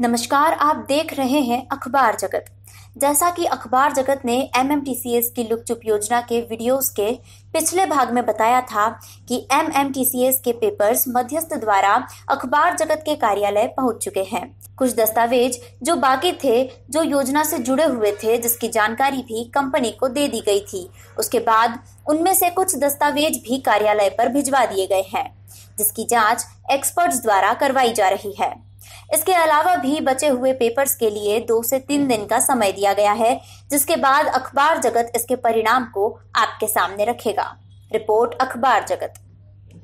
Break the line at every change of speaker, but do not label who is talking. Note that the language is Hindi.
नमस्कार आप देख रहे हैं अखबार जगत जैसा कि अखबार जगत ने एम की लुक चुप योजना के वीडियोस के पिछले भाग में बताया था कि एम के पेपर्स मध्यस्थ द्वारा अखबार जगत के कार्यालय पहुंच चुके हैं कुछ दस्तावेज जो बाकी थे जो योजना से जुड़े हुए थे जिसकी जानकारी भी कंपनी को दे दी गई थी उसके बाद उनमें से कुछ दस्तावेज भी कार्यालय पर भिजवा दिए गए हैं जिसकी जांच एक्सपर्ट्स द्वारा करवाई जा रही है इसके अलावा भी बचे हुए पेपर्स के लिए दो से तीन दिन का समय दिया गया है जिसके बाद अखबार जगत इसके परिणाम को आपके सामने रखेगा रिपोर्ट अखबार जगत